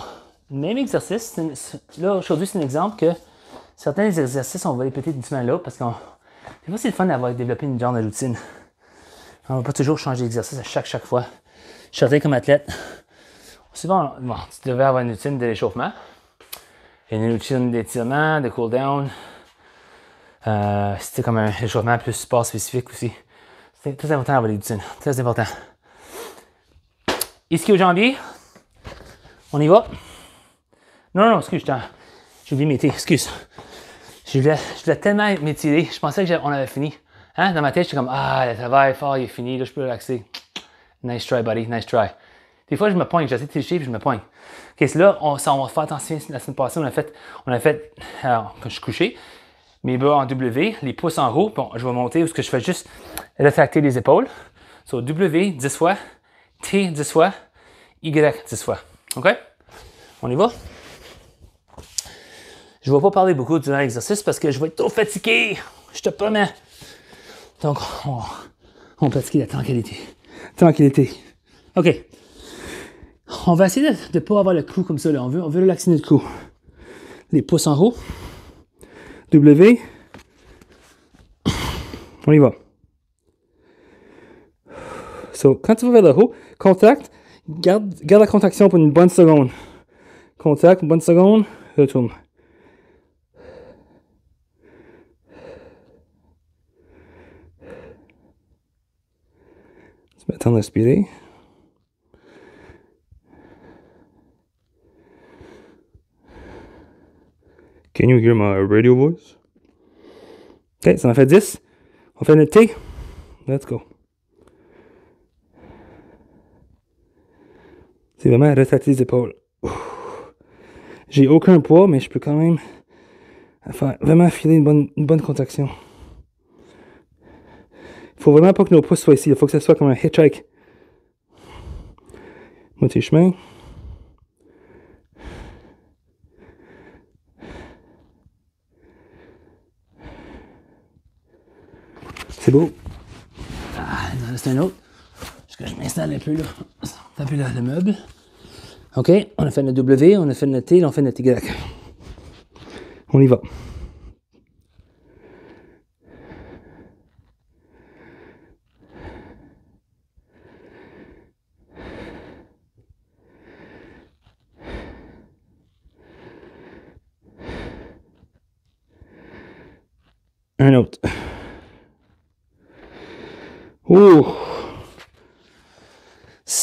même exercice. Là, aujourd'hui, c'est un exemple que certains exercices, on va les péter d'une semaine à parce qu'on. Des fois, c'est le fun d'avoir développé une genre de routine. On ne va pas toujours changer d'exercice à chaque, chaque fois. Je suis comme athlète. Souvent, tu devais avoir une routine de l'échauffement. Il y a une routine d'étirement, de cool-down. Euh, c'était comme un échauffement plus sport spécifique aussi. C'est très important d'avoir des routines. Très important. Ici au janvier, on y va. Non, non, non, excuse, j'ai oublié m'étirer, excuse. Je voulais, je voulais tellement m'étirer, je pensais qu'on avait fini. Hein? Dans ma tête, j'étais comme, ah, le travail fort, il est fini, là, je peux relaxer. Nice try, buddy, nice try. Des fois, je me pointe, j'essaie de tricher, puis je me poigne. OK, c'est là, on, ça, on va faire attention. La semaine passée, on a fait, on a fait, alors, je suis couché, mes bras en W, les pouces en haut, bon, je vais monter, Ce que je fais juste rétracter les épaules. So, W 10 fois, T 10 fois, Y 10 fois. OK? On y va? Je vais pas parler beaucoup durant l'exercice parce que je vais être trop fatigué. Je te promets. Donc, on, on pratique la tranquillité. Tranquillité. OK. On va essayer de ne pas avoir le coup comme ça. On, veut, on veut relaxer notre cou. Les pouces en haut. W. On y va. So, quand tu vas vers le haut, contact, garde, garde la contraction pour une bonne seconde. Contact, une bonne seconde, retourne. Tu m'attends en respirer. Can you hear my radio voice? OK, ça en fait 10. On fait notre T. Let's go. C'est vraiment retracté les épaules. J'ai aucun poids, mais je peux quand même vraiment filer une bonne, contraction. Il faut vraiment pas que nos pouces soient ici. Il faut que ça soit comme un hitchhike. Moitié chemin. C'est beau. Ah, c'est un autre. je m'installe un peu là. le meuble. OK, on a fait notre W, on a fait notre T, on a fait notre Y. On y va.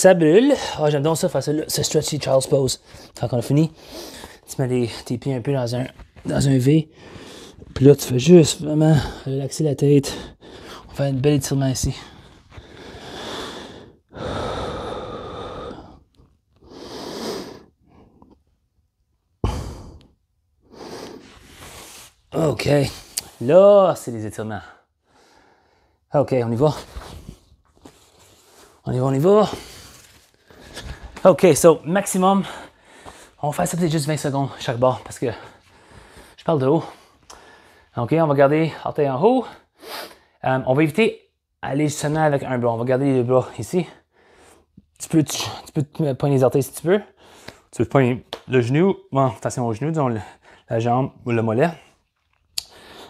ça brûle. Ah, j'aime donc ça, faire ce, stretchy Charles Pose. Quand on a fini, tu mets les, tes pieds un peu dans un, dans un V. Puis là, tu fais juste vraiment relaxer la tête. On fait un bel étirement ici. OK. Là, c'est les étirements. OK, on y va. On y va, on y va. OK, so maximum, on va faire ça peut-être juste 20 secondes chaque bord parce que je parle de haut. OK, on va garder orteil en haut. Euh, on va éviter d'aller seulement avec un bras. On va garder les bras ici. Tu peux, te poigner les orteils si tu peux. Tu peux te poigner le genou, bon, attention au genou, disons la jambe ou le mollet.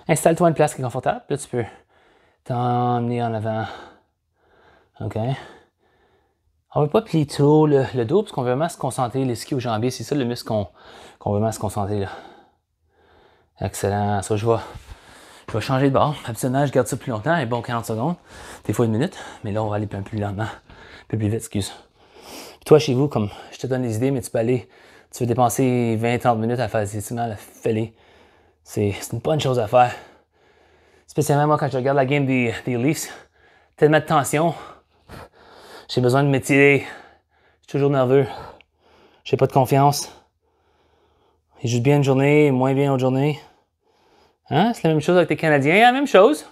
Installe-toi une place qui est confortable. Là, tu peux t'emmener en avant. OK. On ne veut pas plier trop le, dos parce qu'on veut vraiment se concentrer, Les skis aux jambiers, c'est ça le muscle qu'on veut vraiment se concentrer Excellent, ça je vais, changer de bord. Habituellement, je garde ça plus longtemps, et bon 40 secondes, des fois une minute, mais là on va aller un peu plus lentement, un peu plus vite, excuse. toi chez vous, comme je te donne des idées, mais tu peux aller, tu veux dépenser 20-30 minutes à faire des étirements, à fêler. C'est une bonne chose à faire. Spécialement moi quand je regarde la game des, des Leafs, tellement de tension, j'ai besoin de m'étirer. Je suis toujours nerveux. J'ai pas de confiance. Il juste bien une journée, moins bien une journée. Hein? C'est la même chose avec les Canadiens, la même chose.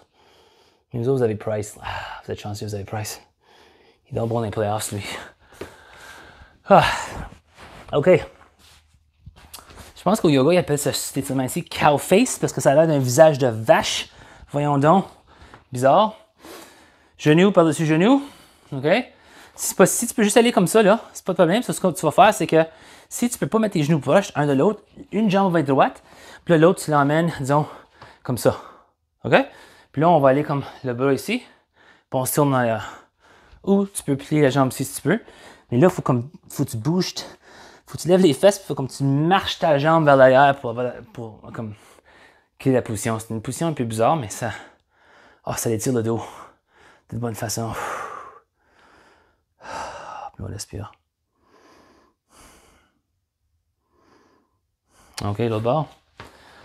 Mais vous autres, vous avez Price. Ah, vous êtes chanceux, vous avez Price. Il doit bon dans les playoffs, lui. Ah. OK. Je pense qu'au yoga, il appelle ce étirement ici cow face parce que ça a l'air d'un visage de vache. Voyons donc. Bizarre. Genou par-dessus genou. OK? Si, tu peux juste aller comme ça, là, c'est pas de problème. ce que tu vas faire, c'est que si tu peux pas mettre tes genoux proches, un de l'autre, une jambe va être droite, puis l'autre, tu l'emmènes, disons, comme ça. OK? Puis là, on va aller comme le bras ici, puis on se tourne en l'air. Ou tu peux plier la jambe ici si tu peux. Mais là, il faut, comme, que tu bouges, faut que tu lèves les fesses, puis faut comme tu marches ta jambe vers l'arrière pour, pour, comme, la position. C'est une position un peu bizarre, mais ça, oh, ça étire le dos de bonne façon. Lo OK, l'autre bord.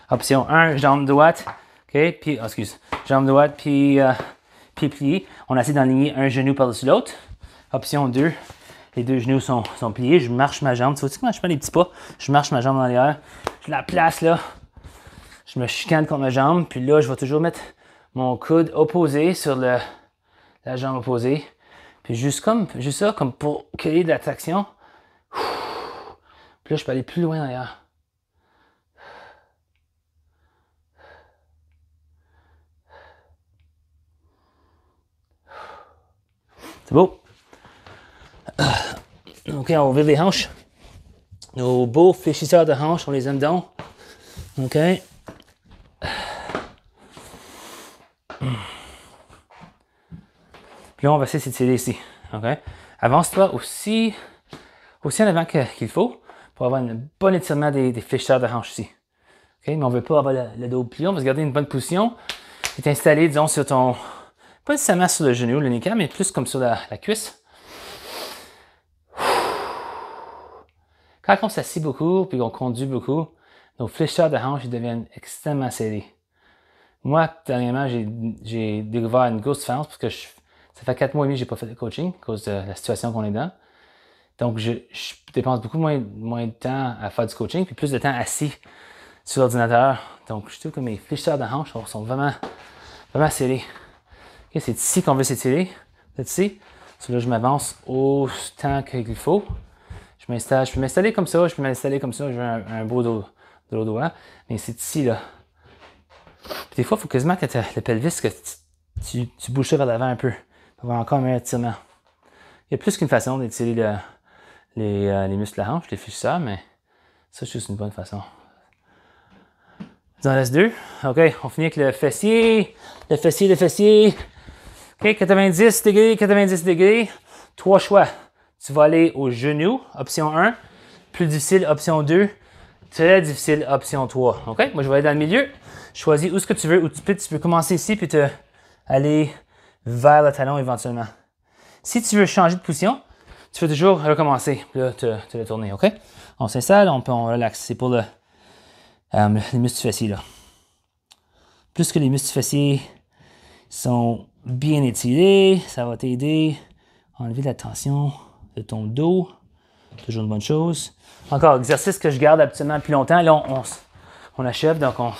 Option 1, jambe droite. OK, puis, ah, excuse, jambe droite, puis, euh, pied plié. On essaie d'aligner un genou par-dessus l'autre. Option 2, les deux genoux sont, sont pliés. Je marche ma jambe. Tu vois, tu comment je fais les petits pas? Je marche ma jambe dans l'air. Je la place là. Je me chicane contre ma jambe. Puis là, je vais toujours mettre mon coude opposé sur la jambe opposée juste comme, juste ça, comme pour créer de l'attraction. Puis là, je peux aller plus loin derrière. C'est beau. Ok, on ouvre les hanches. Nos beaux fléchisseurs de hanches, on les aime donc. Ok. Puis on va essayer de s'étirer ici. Avance-toi aussi, aussi en avant qu'il faut pour avoir un bon étirement des, des de hanches ici. Mais on ne veut pas avoir le, dos plié. On va se garder une bonne position. Et t'installer, disons, sur ton... Pas nécessairement sur le genou, le nickel, mais plus comme sur la, cuisse. Quand on s'assit beaucoup, puis qu'on conduit beaucoup, nos flécheurs de hanches deviennent extrêmement serrés. Moi, dernièrement, j'ai découvert une grosse différence parce que je ça fait quatre mois et demi que je n'ai pas fait de coaching à cause de la situation qu'on est dans. Donc, je, dépense beaucoup moins, moins de temps à faire du coaching, puis plus de temps assis sur l'ordinateur. Donc, je trouve que mes fléchisseurs de hanche sont vraiment, vraiment serrés. c'est ici qu'on veut s'étirer. C'est ici. là, je m'avance autant qu'il faut. Je m'installe. Je peux m'installer comme ça, je peux m'installer comme ça. Je veux un, beau dos, de doigt. Mais c'est ici, là. des fois, il faut quasiment que le pelvis, que tu, tu, tu bouges ça vers l'avant un peu. On va encore un étirement. Il y a plus qu'une façon d'étirer les, euh, les, muscles de la hanche, les ça, mais ça, c'est juste une bonne façon. dans' en reste deux. OK, on finit avec le fessier. Le fessier, le fessier. OK, 90 degrés, 90 degrés. Trois choix. Tu vas aller au genou, option 1. Plus difficile, option 2. Très difficile, option 3. OK? Moi, je vais aller dans le milieu. Choisis où ce que tu veux, où tu peux. Tu peux commencer ici, puis te aller vers le talon éventuellement. Si tu veux changer de position, tu peux toujours recommencer. Là, tu, tu tourner, OK? On s'installe, on peut on relaxe. C'est pour euh, les muscles fessiers, là. Plus que les muscles fessier sont bien étirés, ça va t'aider à enlever la tension de ton dos. Toujours une bonne chose. Encore, exercice que je garde habituellement plus longtemps. Là, on, on, achève, donc on, va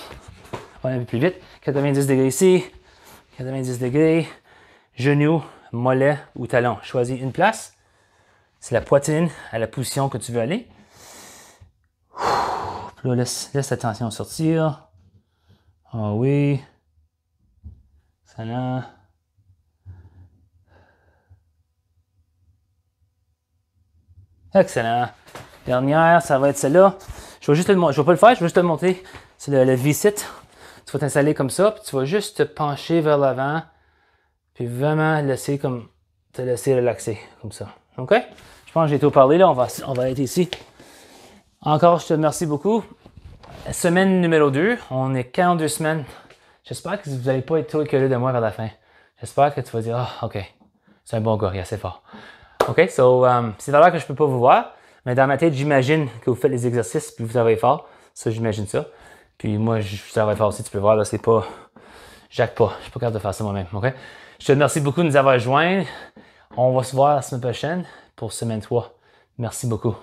va un peu plus vite. 90 degrés ici, 90 degrés, Genou, mollet ou talon. Choisis une place. C'est la poitrine à la position que tu veux aller. laisse, laisse la tension sortir. Ah oh, oui. Ça Excellent. Dernière, ça va être celle-là. Je vais juste je vais pas le faire, je vais juste te le C'est le, le V-sit. Tu vas t'installer comme ça, puis tu vas juste te pencher vers l'avant. Puis vraiment laisser comme te laisser relaxer comme ça. OK? Je pense que j'ai tout parlé là. On va, on va être ici. Encore, je te remercie beaucoup. Semaine numéro 2. On est 42 semaines. J'espère que vous n'allez pas être trop écolé de moi vers la fin. J'espère que tu vas dire, ah, OK, c'est un bon gars, il est assez fort. OK, so, um, c'est vrai que je ne peux pas vous voir, mais dans ma tête, j'imagine que vous faites les exercices puis vous travaillez fort. Ça, j'imagine ça. Puis moi, je travaille fort aussi, tu peux voir, là, c'est pas. Jacques pas. Je suis pas capable de faire ça moi-même, OK? Je te remercie beaucoup de nous avoir joints. On va se voir la semaine prochaine pour semaine 3. Merci beaucoup.